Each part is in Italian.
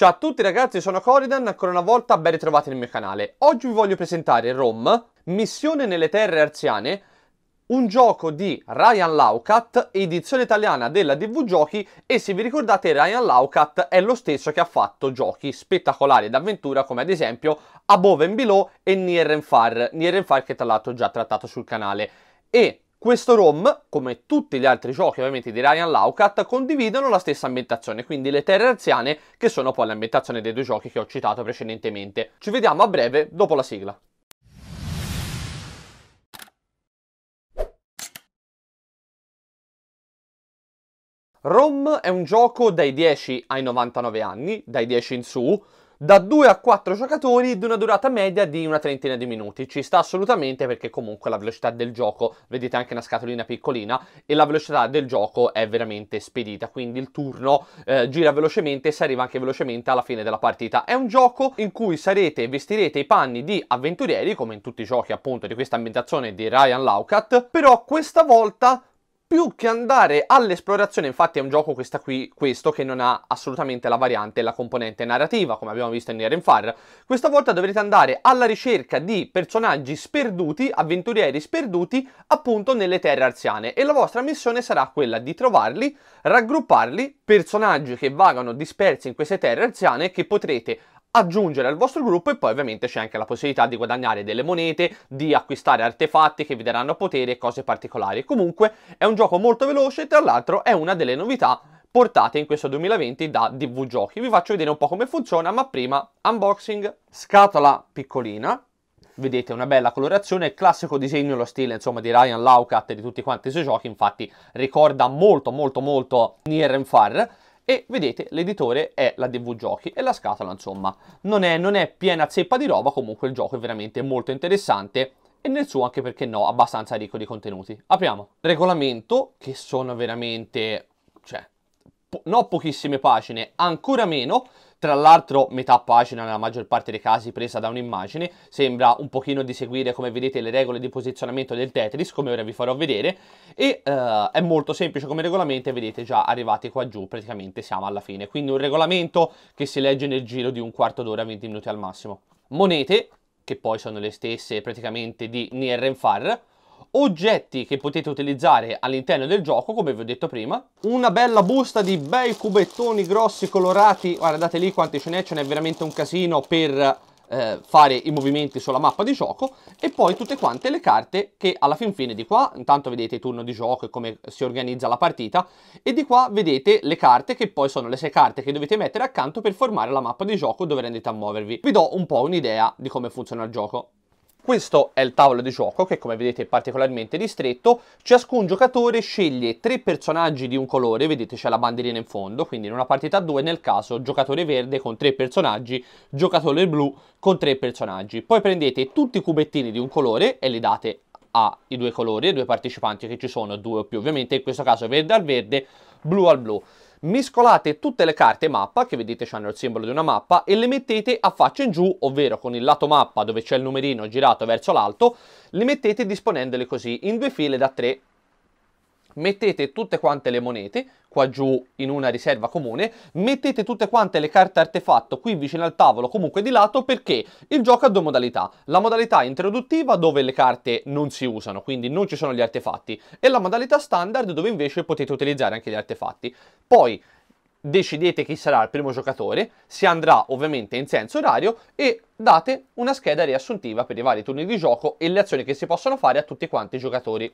Ciao a tutti ragazzi, sono Coridan, ancora una volta ben ritrovati nel mio canale. Oggi vi voglio presentare Rom, Missione nelle Terre Arziane, un gioco di Ryan Laucat, edizione italiana della DV Giochi e se vi ricordate Ryan Laucat è lo stesso che ha fatto giochi spettacolari d'avventura come ad esempio Above and Below e Nier and Far, Nier and Far che tra l'altro ho già trattato sul canale. E questo ROM, come tutti gli altri giochi ovviamente di Ryan Laucat, condividono la stessa ambientazione, quindi le terre anziane, che sono poi l'ambientazione dei due giochi che ho citato precedentemente. Ci vediamo a breve dopo la sigla. Rom è un gioco dai 10 ai 99 anni, dai 10 in su, da 2 a 4 giocatori di una durata media di una trentina di minuti. Ci sta assolutamente perché comunque la velocità del gioco, vedete anche una scatolina piccolina, e la velocità del gioco è veramente spedita, quindi il turno eh, gira velocemente e si arriva anche velocemente alla fine della partita. È un gioco in cui sarete, e vestirete i panni di avventurieri, come in tutti i giochi appunto di questa ambientazione di Ryan Laukat, però questa volta più che andare all'esplorazione, infatti è un gioco questa qui, questo che non ha assolutamente la variante e la componente narrativa, come abbiamo visto in Nieren Far. Questa volta dovrete andare alla ricerca di personaggi sperduti, avventurieri sperduti, appunto nelle terre arziane e la vostra missione sarà quella di trovarli, raggrupparli, personaggi che vagano dispersi in queste terre arziane che potrete aggiungere al vostro gruppo e poi ovviamente c'è anche la possibilità di guadagnare delle monete, di acquistare artefatti che vi daranno potere e cose particolari. Comunque è un gioco molto veloce, tra l'altro è una delle novità portate in questo 2020 da DV Giochi. Vi faccio vedere un po' come funziona, ma prima unboxing, scatola piccolina, vedete una bella colorazione, il classico disegno, lo stile insomma di Ryan Laucat e di tutti quanti i suoi giochi, infatti ricorda molto molto molto Nier and Far e vedete l'editore è la DV Giochi e la scatola insomma non è, non è piena zeppa di roba comunque il gioco è veramente molto interessante e nel suo anche perché no abbastanza ricco di contenuti apriamo regolamento che sono veramente cioè po no pochissime pagine ancora meno tra l'altro metà pagina nella maggior parte dei casi presa da un'immagine, sembra un pochino di seguire come vedete le regole di posizionamento del Tetris, come ora vi farò vedere, e eh, è molto semplice come regolamento vedete già arrivati qua giù praticamente siamo alla fine, quindi un regolamento che si legge nel giro di un quarto d'ora, 20 minuti al massimo. Monete, che poi sono le stesse praticamente di Nier Nierrenfar, oggetti che potete utilizzare all'interno del gioco, come vi ho detto prima, una bella busta di bei cubettoni grossi colorati, guardate lì quanti ce n'è, ce n'è veramente un casino per eh, fare i movimenti sulla mappa di gioco e poi tutte quante le carte che alla fin fine di qua intanto vedete il turno di gioco e come si organizza la partita e di qua vedete le carte che poi sono le sei carte che dovete mettere accanto per formare la mappa di gioco dove andate a muovervi vi do un po' un'idea di come funziona il gioco questo è il tavolo di gioco che come vedete è particolarmente ristretto, ciascun giocatore sceglie tre personaggi di un colore, vedete c'è la bandierina in fondo, quindi in una partita a due nel caso giocatore verde con tre personaggi, giocatore blu con tre personaggi. Poi prendete tutti i cubettini di un colore e li date ai due colori, ai due partecipanti che ci sono, due o più ovviamente, in questo caso verde al verde, blu al blu. Miscolate tutte le carte mappa, che vedete hanno il simbolo di una mappa, e le mettete a faccia in giù, ovvero con il lato mappa dove c'è il numerino girato verso l'alto, le mettete disponendole così in due file da tre mettete tutte quante le monete qua giù in una riserva comune, mettete tutte quante le carte artefatto qui vicino al tavolo, comunque di lato, perché il gioco ha due modalità. La modalità introduttiva dove le carte non si usano, quindi non ci sono gli artefatti, e la modalità standard dove invece potete utilizzare anche gli artefatti. Poi decidete chi sarà il primo giocatore, si andrà ovviamente in senso orario e date una scheda riassuntiva per i vari turni di gioco e le azioni che si possono fare a tutti quanti i giocatori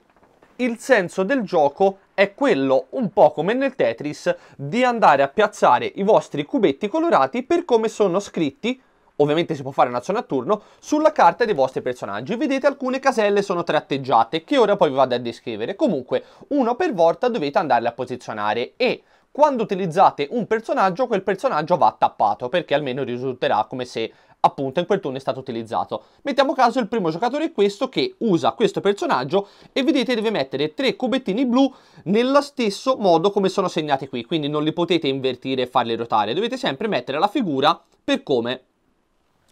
il senso del gioco è quello, un po' come nel Tetris, di andare a piazzare i vostri cubetti colorati per come sono scritti ovviamente si può fare un'azione a turno, sulla carta dei vostri personaggi. Vedete alcune caselle sono tratteggiate, che ora poi vi vado a descrivere. Comunque, uno per volta dovete andarle a posizionare e quando utilizzate un personaggio, quel personaggio va tappato, perché almeno risulterà come se appunto in quel turno è stato utilizzato. Mettiamo caso il primo giocatore è questo che usa questo personaggio e vedete deve mettere tre cubettini blu nello stesso modo come sono segnati qui, quindi non li potete invertire e farli ruotare, dovete sempre mettere la figura per come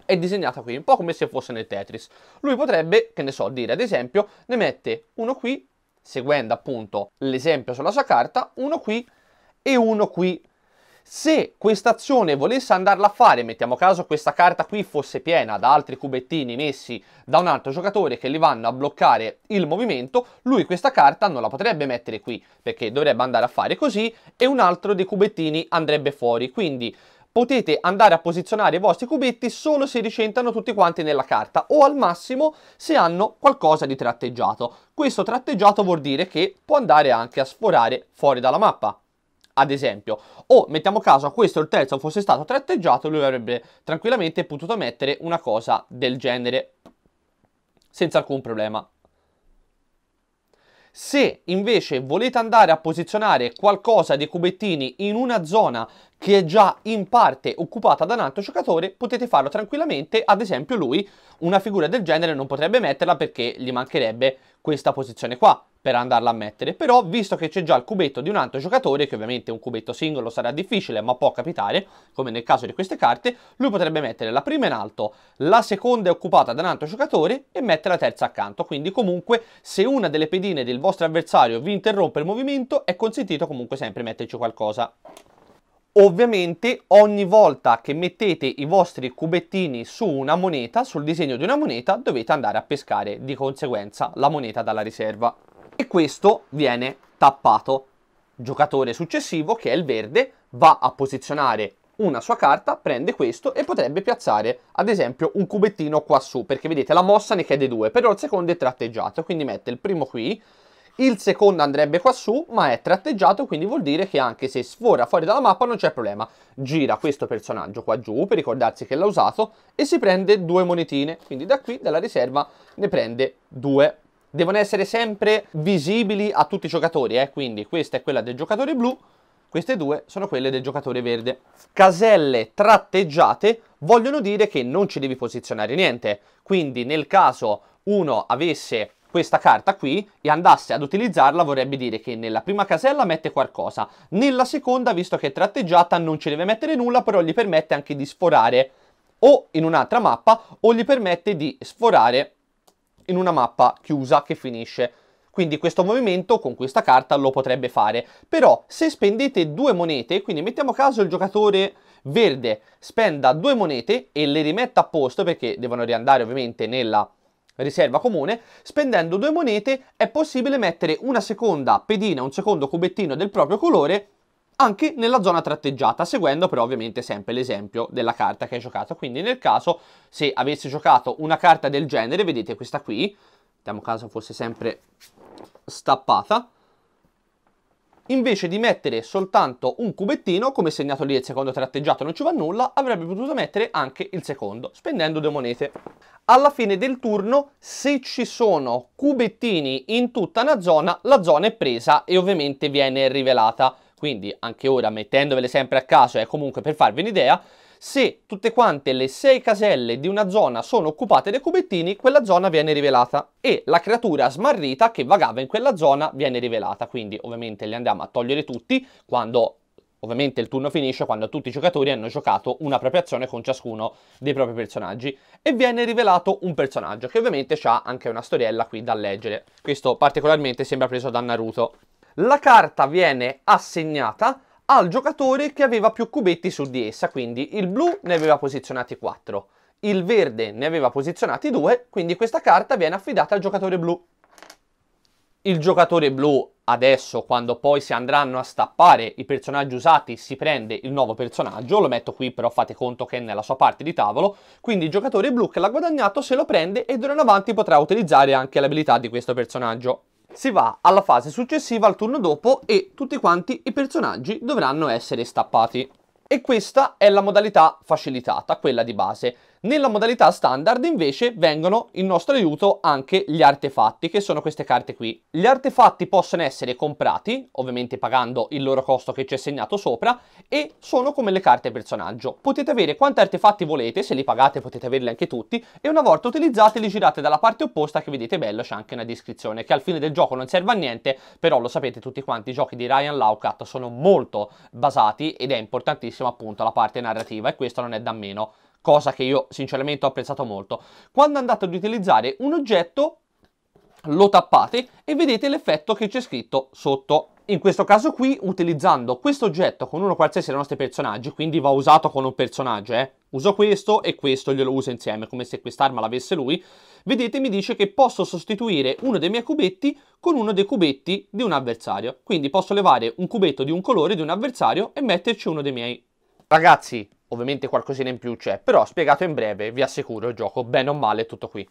è disegnata qui, un po' come se fosse nel Tetris. Lui potrebbe, che ne so, dire ad esempio, ne mette uno qui, seguendo appunto l'esempio sulla sua carta, uno qui e uno qui. Se questa azione volesse andarla a fare, mettiamo caso questa carta qui fosse piena da altri cubettini messi da un altro giocatore che li vanno a bloccare il movimento, lui questa carta non la potrebbe mettere qui, perché dovrebbe andare a fare così e un altro dei cubettini andrebbe fuori. Quindi potete andare a posizionare i vostri cubetti solo se ricentrano tutti quanti nella carta o al massimo se hanno qualcosa di tratteggiato. Questo tratteggiato vuol dire che può andare anche a sforare fuori dalla mappa ad esempio. O mettiamo caso a questo il terzo fosse stato tratteggiato, lui avrebbe tranquillamente potuto mettere una cosa del genere senza alcun problema. Se invece volete andare a posizionare qualcosa dei cubettini in una zona che è già in parte occupata da un altro giocatore, potete farlo tranquillamente, ad esempio lui una figura del genere non potrebbe metterla perché gli mancherebbe questa posizione qua per andarla a mettere, però visto che c'è già il cubetto di un altro giocatore, che ovviamente un cubetto singolo sarà difficile, ma può capitare, come nel caso di queste carte, lui potrebbe mettere la prima in alto, la seconda è occupata da un altro giocatore e mette la terza accanto, quindi comunque se una delle pedine del vostro avversario vi interrompe il movimento è consentito comunque sempre metterci qualcosa. Ovviamente ogni volta che mettete i vostri cubettini su una moneta, sul disegno di una moneta, dovete andare a pescare di conseguenza la moneta dalla riserva e questo viene tappato. Giocatore successivo, che è il verde, va a posizionare una sua carta, prende questo e potrebbe piazzare ad esempio un cubettino qua su, perché vedete la mossa ne chiede due, però il secondo è tratteggiato, quindi mette il primo qui, il secondo andrebbe qua su, ma è tratteggiato, quindi vuol dire che anche se sfora fuori dalla mappa non c'è problema. Gira questo personaggio qua giù per ricordarsi che l'ha usato e si prende due monetine, quindi da qui dalla riserva ne prende due devono essere sempre visibili a tutti i giocatori, eh? quindi questa è quella del giocatore blu, queste due sono quelle del giocatore verde. Caselle tratteggiate vogliono dire che non ci devi posizionare niente, quindi nel caso uno avesse questa carta qui e andasse ad utilizzarla vorrebbe dire che nella prima casella mette qualcosa, nella seconda visto che è tratteggiata non ci deve mettere nulla però gli permette anche di sforare o in un'altra mappa o gli permette di sforare in una mappa chiusa che finisce. Quindi questo movimento con questa carta lo potrebbe fare. Però se spendete due monete, quindi mettiamo caso il giocatore verde spenda due monete e le rimetta a posto, perché devono riandare ovviamente nella riserva comune, spendendo due monete è possibile mettere una seconda pedina, un secondo cubettino del proprio colore anche nella zona tratteggiata, seguendo però ovviamente sempre l'esempio della carta che hai giocato. Quindi nel caso, se avessi giocato una carta del genere, vedete questa qui, mettiamo caso fosse sempre stappata, invece di mettere soltanto un cubettino, come segnato lì il secondo tratteggiato non ci va nulla, avrebbe potuto mettere anche il secondo, spendendo due monete. Alla fine del turno, se ci sono cubettini in tutta una zona, la zona è presa e ovviamente viene rivelata quindi anche ora mettendovele sempre a caso è eh, comunque per farvi un'idea, se tutte quante le 6 caselle di una zona sono occupate dai cubettini, quella zona viene rivelata e la creatura smarrita che vagava in quella zona viene rivelata, quindi ovviamente li andiamo a togliere tutti quando Ovviamente il turno finisce quando tutti i giocatori hanno giocato una propria azione con ciascuno dei propri personaggi e viene rivelato un personaggio che ovviamente ha anche una storiella qui da leggere. Questo particolarmente sembra preso da Naruto la carta viene assegnata al giocatore che aveva più cubetti su di essa, quindi il blu ne aveva posizionati 4, il verde ne aveva posizionati 2, quindi questa carta viene affidata al giocatore blu. Il giocatore blu adesso, quando poi si andranno a stappare i personaggi usati, si prende il nuovo personaggio, lo metto qui però fate conto che è nella sua parte di tavolo, quindi il giocatore blu che l'ha guadagnato se lo prende e d'ora in avanti potrà utilizzare anche l'abilità di questo personaggio. Si va alla fase successiva al turno dopo e tutti quanti i personaggi dovranno essere stappati. E questa è la modalità facilitata, quella di base. Nella modalità standard invece vengono in nostro aiuto anche gli artefatti, che sono queste carte qui. Gli artefatti possono essere comprati, ovviamente pagando il loro costo che c'è segnato sopra, e sono come le carte personaggio. Potete avere quanti artefatti volete, se li pagate potete averli anche tutti, e una volta utilizzati li girate dalla parte opposta che vedete bello c'è anche una descrizione, che al fine del gioco non serve a niente, però lo sapete tutti quanti, i giochi di Ryan Laucat sono molto basati ed è importantissima appunto la parte narrativa e questo non è da meno cosa che io sinceramente ho apprezzato molto. Quando andate ad utilizzare un oggetto lo tappate e vedete l'effetto che c'è scritto sotto. In questo caso qui, utilizzando questo oggetto con uno qualsiasi dei nostri personaggi, quindi va usato con un personaggio, eh? uso questo e questo glielo uso insieme, come se quest'arma l'avesse lui, vedete mi dice che posso sostituire uno dei miei cubetti con uno dei cubetti di un avversario. Quindi posso levare un cubetto di un colore di un avversario e metterci uno dei miei. Ragazzi, Ovviamente qualcosina in più c'è, però spiegato in breve vi assicuro il gioco bene o male è tutto qui.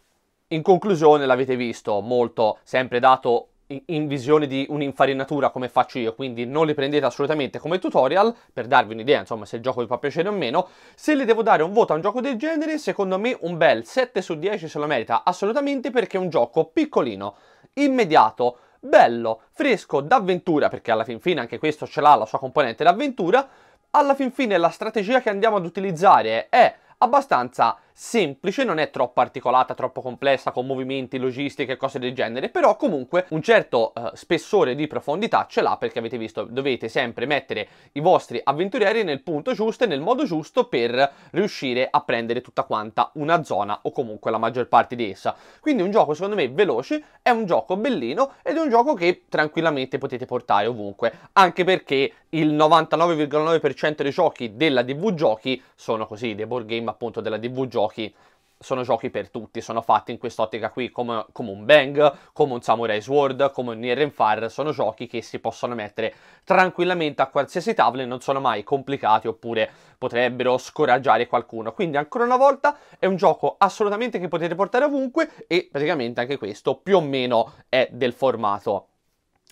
In conclusione l'avete visto, molto sempre dato in visione di un'infarinatura come faccio io, quindi non li prendete assolutamente come tutorial per darvi un'idea, insomma, se il gioco vi fa piacere o meno. Se le devo dare un voto a un gioco del genere, secondo me un bel 7 su 10 se lo merita assolutamente perché è un gioco piccolino, immediato, bello, fresco, d'avventura, perché alla fin fine anche questo ce l'ha la sua componente d'avventura alla fin fine la strategia che andiamo ad utilizzare è abbastanza semplice, non è troppo articolata, troppo complessa, con movimenti, logistiche, cose del genere, però comunque un certo eh, spessore di profondità ce l'ha perché avete visto, dovete sempre mettere i vostri avventurieri nel punto giusto e nel modo giusto per riuscire a prendere tutta quanta una zona o comunque la maggior parte di essa. Quindi un gioco secondo me veloce, è un gioco bellino ed è un gioco che tranquillamente potete portare ovunque, anche perché il 99,9% dei giochi della DV Giochi sono così, dei board game appunto della DV Giochi giochi sono giochi per tutti, sono fatti in quest'ottica qui come, come, un Bang, come un Samurai Sword, come un Nier Fire, sono giochi che si possono mettere tranquillamente a qualsiasi tavola e non sono mai complicati oppure potrebbero scoraggiare qualcuno. Quindi ancora una volta è un gioco assolutamente che potete portare ovunque e praticamente anche questo più o meno è del formato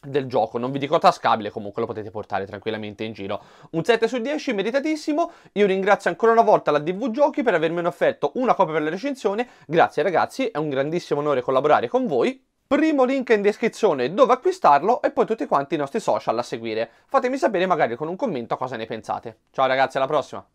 del gioco, non vi dico tascabile, comunque lo potete portare tranquillamente in giro. Un 7 su 10, meritatissimo, io ringrazio ancora una volta la DV Giochi per avermi offerto una copia per la recensione, grazie ragazzi, è un grandissimo onore collaborare con voi, primo link in descrizione dove acquistarlo e poi tutti quanti i nostri social a seguire. Fatemi sapere magari con un commento cosa ne pensate. Ciao ragazzi, alla prossima!